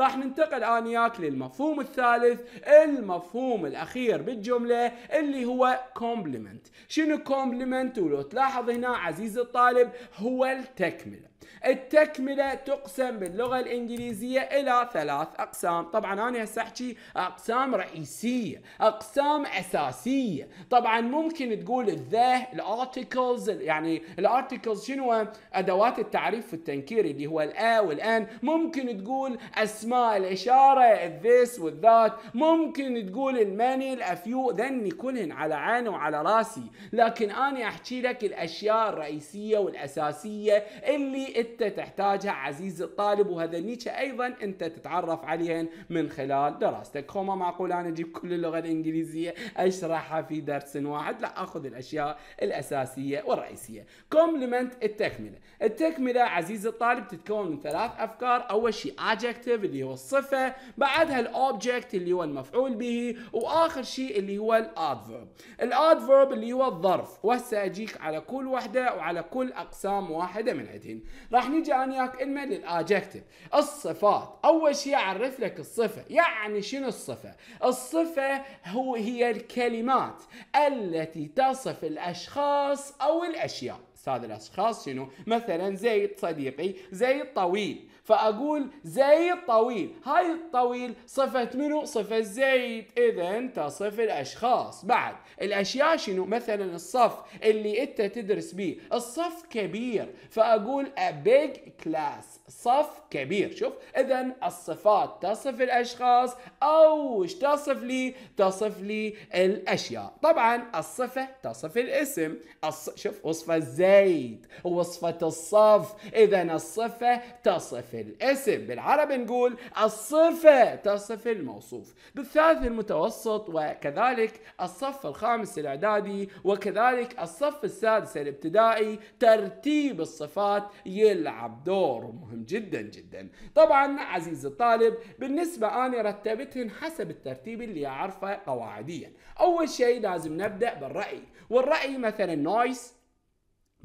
راح ننتقل آنيات للمفهوم الثالث المفهوم الأخير بالجملة اللي هو كومبلمنت شنو كومبلمنت ولو تلاحظ هنا عزيزي الطالب هو التكملة التكملة تقسم باللغة الإنجليزية إلى ثلاث أقسام طبعا أنا هسه أحكي أقسام رئيسية أقسام أساسية طبعا ممكن تقول الذه الارتكلز يعني الارتكلز شنو أدوات التعريف والتنكير اللي هو الأ والأن ممكن تقول أسماء الاسماء الاشاره الذس والذات ممكن تقول الماني الافيو ذني كلهن على عيني وعلى راسي لكن انا احكي لك الاشياء الرئيسيه والاساسيه اللي انت تحتاجها عزيزي الطالب وهذا نيتش ايضا انت تتعرف عليهن من خلال دراستك هو ما معقول انا اجيب كل اللغه الانجليزيه اشرحها في درس واحد لا اخذ الاشياء الاساسيه والرئيسيه كومبلمنت التكمله التكمله عزيزي الطالب تتكون من ثلاث افكار اول شيء adjective اللي اللي هو الصفة بعدها الاوبجكت اللي هو المفعول به واخر شيء اللي هو الادفرب الادفرب اللي هو الظرف وهسه اجيك على كل وحدة وعلى كل اقسام واحدة من عندهن راح نجي انا وياك الما للاجكتيف الصفات اول شيء اعرف لك الصفة يعني شنو الصفة الصفة هو هي الكلمات التي تصف الاشخاص او الاشياء استاذ الاشخاص شنو مثلا زيد صديقي زيد طويل فأقول زيد طويل هاي الطويل صفة منو؟ صفة زيد إذا تصف الأشخاص بعد الأشياء شنو؟ مثلا الصف اللي أنت تدرس به الصف كبير فأقول a big class صف كبير شوف إذا الصفات تصف الأشخاص أو ايش تصف لي؟ تصف لي الأشياء طبعا الصفة تصف الاسم الص... شوف وصفة زيد وصفة الصف إذا الصفة تصف الاسم بالعربي نقول الصفة تصف الموصوف بالثالث المتوسط وكذلك الصف الخامس الإعدادي وكذلك الصف السادس الابتدائي ترتيب الصفات يلعب دور مهم جدا جدا طبعا عزيزي الطالب بالنسبة أنا رتبتهن حسب الترتيب اللي أعرفه قواعديا أول شيء لازم نبدأ بالرأي والرأي مثلا نايس nice,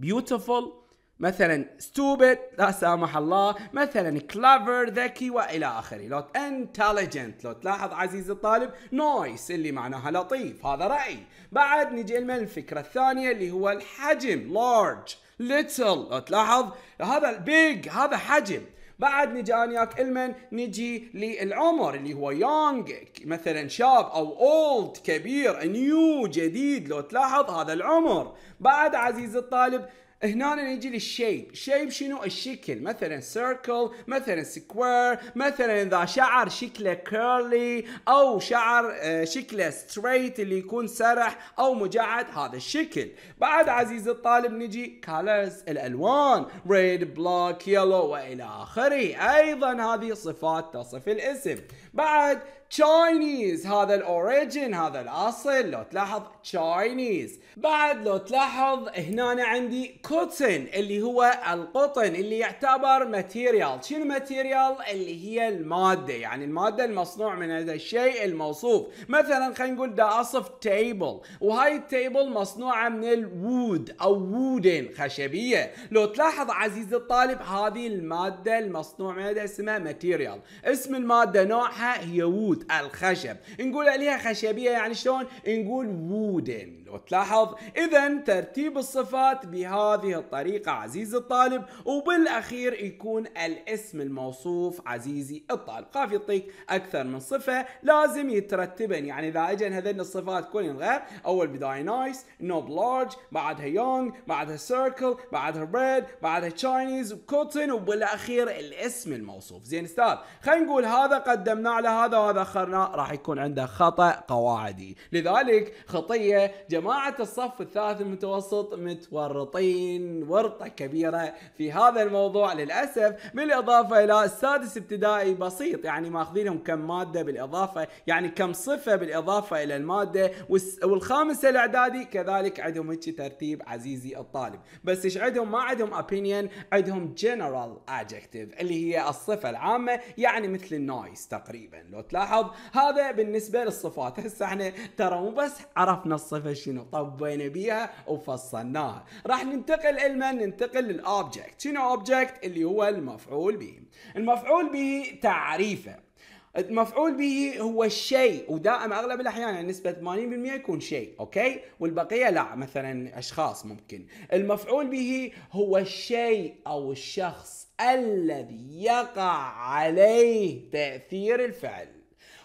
beautiful مثلا stupid لا سامح الله مثلا clever ذكي والى اخره لو intelligent لو تلاحظ عزيز الطالب نويس اللي معناها لطيف هذا راي بعد نجي لما الفكره الثانيه اللي هو الحجم large little لو تلاحظ هذا big هذا حجم بعد نجي انا وياك المن نجي للعمر اللي هو يونغ مثلا شاب او اولد كبير نيو جديد لو تلاحظ هذا العمر بعد عزيز الطالب هنا نجي للشيب شيب شنو الشكل مثلا سيركل مثلا سكوير مثلا اذا شعر شكله كيرلي او شعر آه، شكله ستريت اللي يكون سرح او مجعد هذا الشكل بعد عزيزي الطالب نجي كالرز الالوان ريد بلاك يلو والى اخره ايضا هذه صفات تصف الاسم بعد تشاينيز هذا الاوريجن هذا الاصل لو تلاحظ تشاينيز بعد لو تلاحظ هنا عندي كوتن اللي هو القطن اللي يعتبر ماتيريال شنو ماتيريال اللي هي الماده يعني الماده المصنوع من هذا الشيء الموصوف مثلا خلينا نقول دا اصف تيبل وهاي التيبل مصنوعه من الوود او وودن خشبيه لو تلاحظ عزيزي الطالب هذه الماده المصنوع من هذا اسمها ماتيريال اسم الماده نوعها هي وود الخشب نقول عليها خشبيه يعني شلون نقول وودن لو تلاحظ اذا ترتيب الصفات بهذه الطريقه عزيزي الطالب وبالاخير يكون الاسم الموصوف عزيزي الطالب خاف يعطيك اكثر من صفه لازم يترتبن يعني اذا اجن هذين الصفات كلهم غير اول بدايه نايس نوب لارج بعدها يونغ بعدها سيركل بعدها بريد بعدها تشاينيز كوتن وبالاخير الاسم الموصوف زين استاذ خلينا نقول هذا قدمناه على هذا وهذا تاخرنا راح يكون عنده خطا قواعدي لذلك خطيه جماعه الصف الثالث المتوسط متورطين ورطه كبيره في هذا الموضوع للاسف بالاضافه الى السادس ابتدائي بسيط يعني ماخذينهم كم ماده بالاضافه يعني كم صفه بالاضافه الى الماده والخامسه الاعدادي كذلك عندهم هيك ترتيب عزيزي الطالب بس ايش عندهم ما عندهم opinion عندهم general adjective اللي هي الصفه العامه يعني مثل النايس تقريبا لو تلاحظ ملاحظ هذا بالنسبه للصفات هسه احنا ترى مو بس عرفنا الصفه شنو طبينا بيها وفصلناها راح ننتقل الى ننتقل للاوبجكت شنو اوبجكت اللي هو المفعول به المفعول به تعريفه المفعول به هو الشيء ودائما اغلب الاحيان يعني نسبه 80% يكون شيء اوكي والبقيه لا مثلا اشخاص ممكن المفعول به هو الشيء او الشخص الذي يقع عليه تاثير الفعل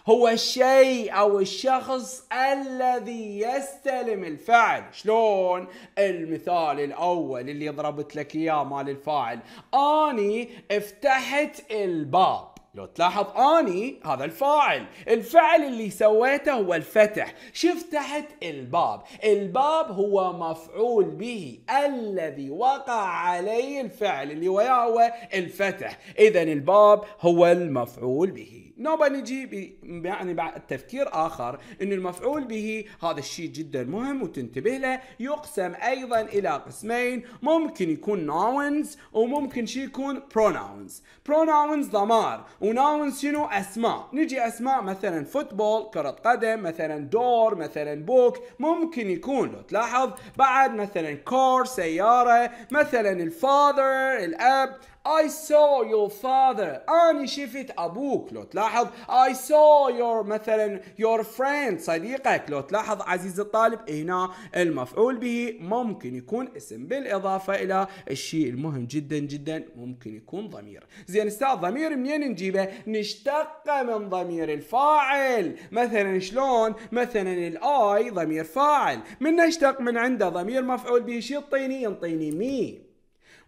هو الشيء او الشخص الذي يستلم الفعل شلون المثال الاول اللي ضربت لك اياه مال الفاعل اني فتحت الباب لو تلاحظ اني هذا الفاعل الفعل اللي سويته هو الفتح شفت تحت الباب الباب هو مفعول به الذي وقع عليه الفعل اللي وياه هو الفتح اذا الباب هو المفعول به نوبا نجي يعني بعد تفكير اخر ان المفعول به هذا الشيء جدا مهم وتنتبه له يقسم ايضا الى قسمين ممكن يكون ناونز وممكن شيء يكون بروناونز بروناونز ضمار وناون شنو اسماء نجي اسماء مثلا فوتبول كرة قدم مثلا دور مثلا بوك ممكن يكون لو تلاحظ بعد مثلا كور سيارة مثلا الفاذر الاب I saw your father أنا شفت أبوك لو تلاحظ I saw your مثلا your friend صديقك لو تلاحظ عزيز الطالب هنا المفعول به ممكن يكون اسم بالإضافة إلى الشيء المهم جدا جدا ممكن يكون ضمير زين استاذ ضمير منين نجيبه نشتق من ضمير الفاعل مثلا شلون مثلا الاي ضمير فاعل من نشتق من عنده ضمير مفعول به شو يعطيني ينطيني مي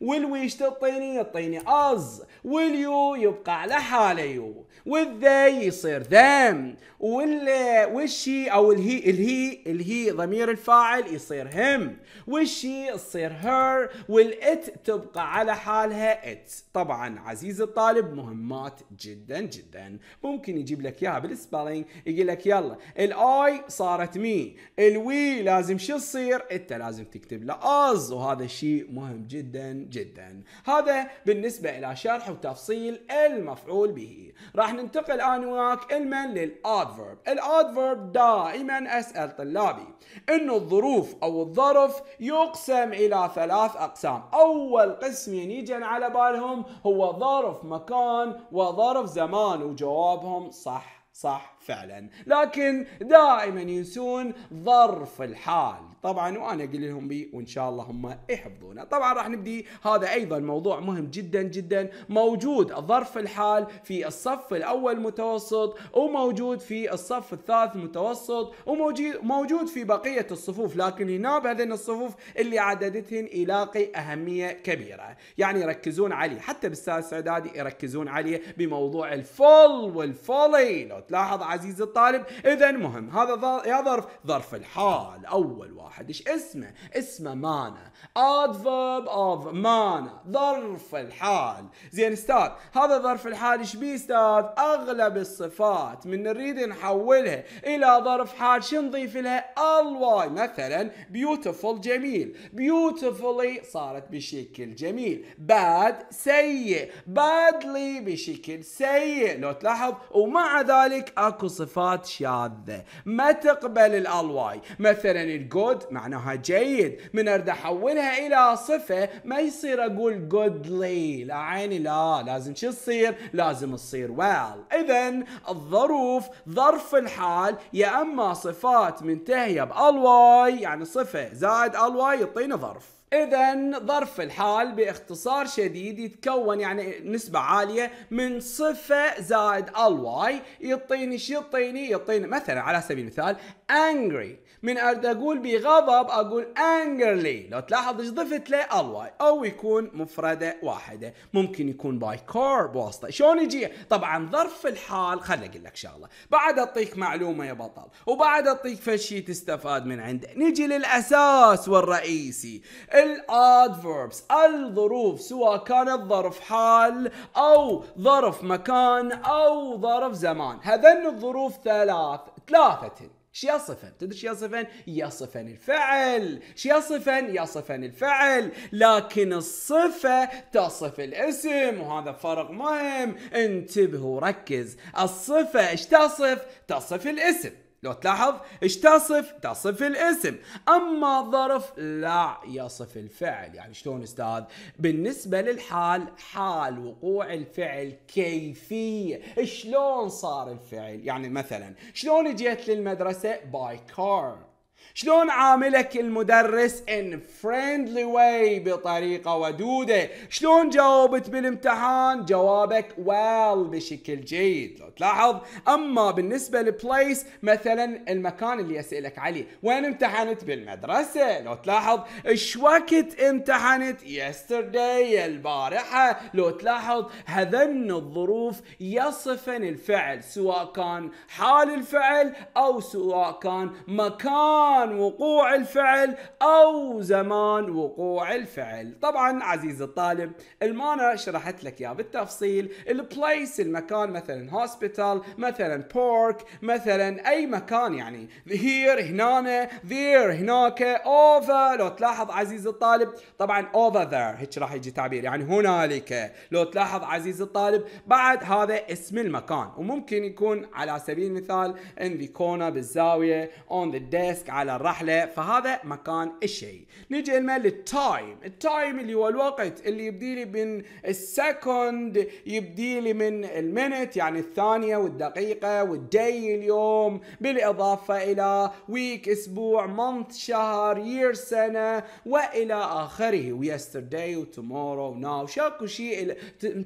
والويش تعطيني يعطيني از واليو يبقى على حاله يو والذي يصير ذم وال والشي او الهي الهي الهي ضمير الفاعل يصير هم والشي تصير هير والات تبقى على حالها ات طبعا عزيزي الطالب مهمات جدا جدا ممكن يجيب لك اياها بالسبالينج يقول لك يلا الاي صارت مي الوي لازم شو تصير انت لازم تكتب له از وهذا الشيء مهم جدا جدا هذا بالنسبة إلى شرح وتفصيل المفعول به راح ننتقل أنا وياك المن للأدفرب الأدفرب دائما أسأل طلابي أنه الظروف أو الظرف يقسم إلى ثلاث أقسام أول قسم يجن على بالهم هو ظرف مكان وظرف زمان وجوابهم صح صح فعلا لكن دائما ينسون ظرف الحال طبعا وانا اقول لهم بي وان شاء الله هم يحفظونه طبعا راح نبدي هذا ايضا موضوع مهم جدا جدا موجود ظرف الحال في الصف الاول متوسط وموجود في الصف الثالث متوسط وموجود في بقيه الصفوف لكن هنا بهذين الصفوف اللي عددتهن يلاقي اهميه كبيره يعني يركزون عليه حتى بالسادس اعدادي يركزون عليه بموضوع الفول والفولي لو تلاحظ عزيزي الطالب اذا مهم هذا يا ظرف ظرف الحال اول واحد واحد ايش اسمه اسمه مانا adverb of مانا ظرف الحال زين استاذ هذا ظرف الحال ايش بيه استاذ اغلب الصفات من نريد نحولها الى ظرف حال شو نضيف لها الواي مثلا بيوتيفول جميل بيوتيفولي صارت بشكل جميل باد سيء بادلي بشكل سيء لو تلاحظ ومع ذلك اكو صفات شاذه ما تقبل الالواي مثلا الجود good معناها جيد من ارد احولها الى صفة ما يصير اقول goodly لا عيني لا لازم شو تصير لازم تصير well اذا الظروف ظرف الحال يا اما صفات منتهية بالواي يعني صفة زائد الواي يعطينا ظرف إذا ظرف الحال باختصار شديد يتكون يعني نسبة عالية من صفة زائد الواي يعطيني شو يعطيني؟ يعطيني مثلا على سبيل المثال angry من ارد اقول بغضب اقول angrily لو تلاحظ ايش ضفت له الواي او يكون مفردة واحدة ممكن يكون باي كور بواسطة شلون يجي؟ طبعا ظرف الحال خليني اقول لك شغلة بعد اعطيك معلومة يا بطل وبعد اعطيك فشي تستفاد من عنده نجي للاساس والرئيسي الادفيربس الظروف سواء كانت ظرف حال او ظرف مكان او ظرف زمان هذن الظروف ثلاث ثلاثة شو يصفن؟ تدري شو يصفن؟ يصفن الفعل، شو يصفن؟ يصفن الفعل، لكن الصفة تصف الاسم وهذا فرق مهم، انتبه وركز، الصفة ايش تصف؟ تصف الاسم. لو تلاحظ ايش تصف؟ تصف الاسم، اما الظرف لا يصف الفعل، يعني شلون استاذ؟ بالنسبة للحال حال وقوع الفعل كيفية، شلون صار الفعل؟ يعني مثلا شلون جيت للمدرسة؟ باي كار شلون عاملك المدرس in friendly way بطريقة ودودة شلون جاوبت بالامتحان جوابك well بشكل جيد لو تلاحظ أما بالنسبة لبليس مثلا المكان اللي أسألك عليه وين امتحنت بالمدرسة لو تلاحظ ايش وقت امتحنت yesterday البارحة لو تلاحظ هذن الظروف يصفن الفعل سواء كان حال الفعل أو سواء كان مكان زمان وقوع الفعل أو زمان وقوع الفعل طبعا عزيزي الطالب المانا شرحت لك إياه بالتفصيل البلايس المكان مثلا هوسبيتال مثلا بورك مثلا أي مكان يعني هير هنا ذير هناك أوفر لو تلاحظ عزيزي الطالب طبعا أوفر ذير هيك راح يجي تعبير يعني هنالك لو تلاحظ عزيزي الطالب بعد هذا اسم المكان وممكن يكون على سبيل المثال ان ذا كونا بالزاوية اون ذا ديسك على الرحله فهذا مكان الشيء نجي لنا للتايم التايم اللي هو الوقت اللي يبدي لي من السكند لي من المينت يعني الثانيه والدقيقه والدي اليوم بالاضافه الى ويك اسبوع مانث شهر يير سنه والى اخره ويسترداي وتومورو وناو شاكو شيء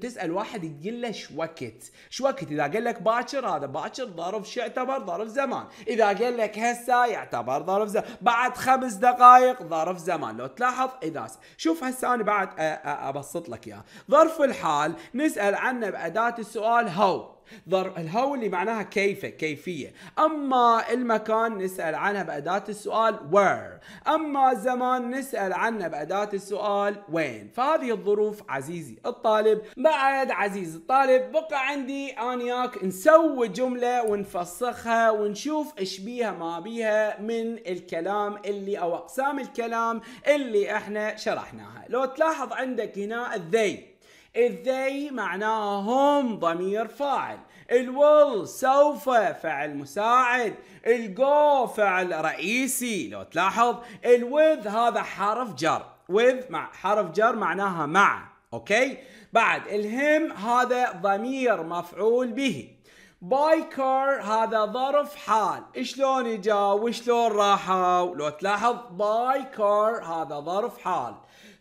تسال واحد يقول له شو وقت شو وقت اذا قال لك باكر هذا باكر ظرف شو يعتبر ظرف زمان اذا قال لك هسه يعتبر ظرف زمان بعد خمس دقائق ظرف زمان لو تلاحظ إذا شوف هسه أنا بعد أبسط لك إياه ظرف الحال نسأل عنه بأداة السؤال هاو الهو اللي معناها كيف كيفية أما المكان نسأل عنها بأداة السؤال where أما الزمان نسأل عنها بأداة السؤال وين فهذه الظروف عزيزي الطالب بعد عزيزي الطالب بقى عندي آنياك نسوي جملة ونفسخها ونشوف إيش بيها ما بيها من الكلام اللي أو أقسام الكلام اللي إحنا شرحناها لو تلاحظ عندك هنا they الذي معناهم ضمير فاعل الول سوف فعل مساعد الجو فعل رئيسي لو تلاحظ الوذ هذا حرف جر وذ مع حرف جر معناها مع اوكي بعد الهم هذا ضمير مفعول به باي كار هذا ظرف حال شلون اجا وشلون راحوا لو تلاحظ باي كار هذا ظرف حال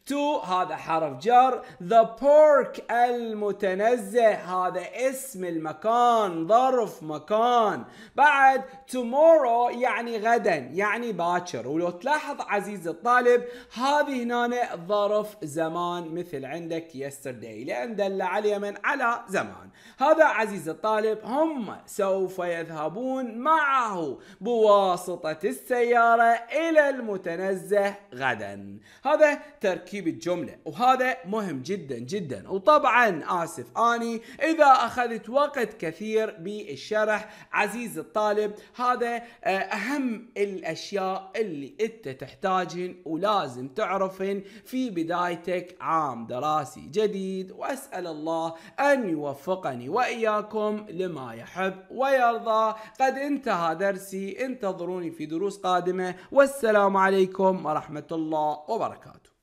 تو هذا حرف جر ذا بورك المتنزه هذا اسم المكان ظرف مكان بعد tomorrow يعني غدا يعني باكر ولو تلاحظ عزيزي الطالب هذه هنا ظرف زمان مثل عندك yesterday لان دل على اليمن على زمان هذا عزيزي الطالب هم سوف يذهبون معه بواسطه السياره الى المتنزه غدا هذا تركيب تركيب الجملة وهذا مهم جدا جدا وطبعا آسف أني إذا أخذت وقت كثير بالشرح عزيز الطالب هذا آه، أهم الأشياء اللي أنت تحتاجهن ولازم تعرفهن في بدايتك عام دراسي جديد وأسأل الله أن يوفقني وإياكم لما يحب ويرضى قد انتهى درسي انتظروني في دروس قادمة والسلام عليكم ورحمة الله وبركاته